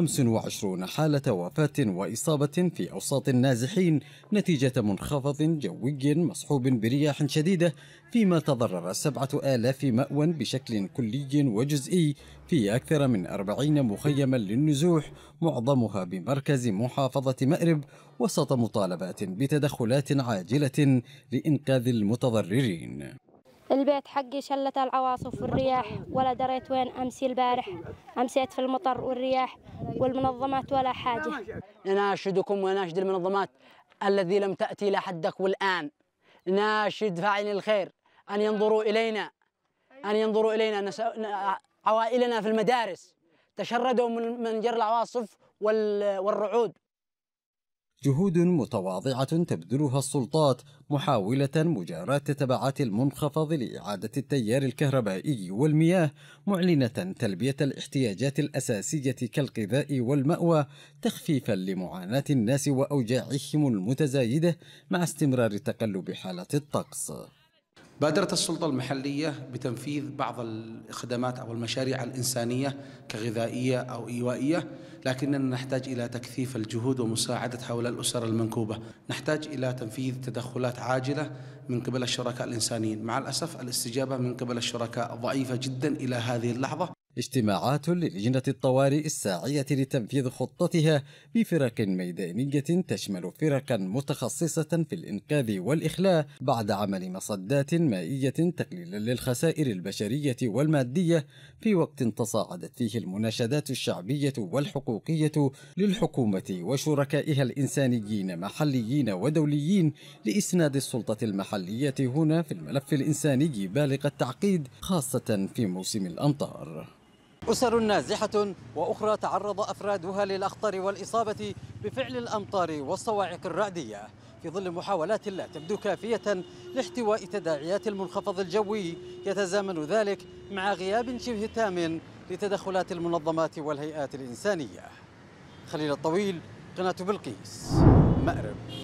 25 حالة وفاة وإصابة في أوساط النازحين نتيجة منخفض جوي مصحوب برياح شديدة فيما تضرر سبعة آلاف مأوى بشكل كلي وجزئي في أكثر من أربعين مخيما للنزوح معظمها بمركز محافظة مأرب وسط مطالبات بتدخلات عاجلة لإنقاذ المتضررين البيت حقي شلت العواصف والرياح ولا دريت وين أمسي البارح أمسيت في المطر والرياح والمنظمات ولا حاجة اناشدكم وناشد المنظمات الذي لم تأتي لحدك والآن ناشد فاعلين الخير أن ينظروا إلينا أن ينظروا إلينا نس... عوائلنا في المدارس تشردوا من جر العواصف وال... والرعود جهود متواضعة تبذلها السلطات محاولة مجاراة تبعات المنخفض لإعادة التيار الكهربائي والمياه معلنة تلبية الاحتياجات الأساسية كالغذاء والمأوى تخفيفا لمعاناة الناس وأوجاعهم المتزايدة مع استمرار تقلب حالة الطقس بادرت السلطة المحلية بتنفيذ بعض الخدمات أو المشاريع الإنسانية كغذائية أو إيوائية لكننا نحتاج إلى تكثيف الجهود ومساعدة هؤلاء الأسر المنكوبة نحتاج إلى تنفيذ تدخلات عاجلة من قبل الشركاء الإنسانيين مع الأسف الاستجابة من قبل الشركاء ضعيفة جدا إلى هذه اللحظة اجتماعات للجنة الطوارئ الساعية لتنفيذ خطتها بفرق ميدانية تشمل فرقا متخصصة في الإنقاذ والإخلاء بعد عمل مصدات مائية تقليلا للخسائر البشرية والمادية في وقت تصاعدت فيه المناشدات الشعبية والحقوقية للحكومة وشركائها الإنسانيين محليين ودوليين لإسناد السلطة المحلية هنا في الملف الإنساني بالغ التعقيد خاصة في موسم الأمطار أسر نازحة وأخرى تعرض أفرادها للأخطار والإصابة بفعل الأمطار والصواعق الرعدية في ظل محاولات لا تبدو كافية لاحتواء تداعيات المنخفض الجوي يتزامن ذلك مع غياب شبه تام لتدخلات المنظمات والهيئات الإنسانية خليل الطويل قناة بلقيس مأرب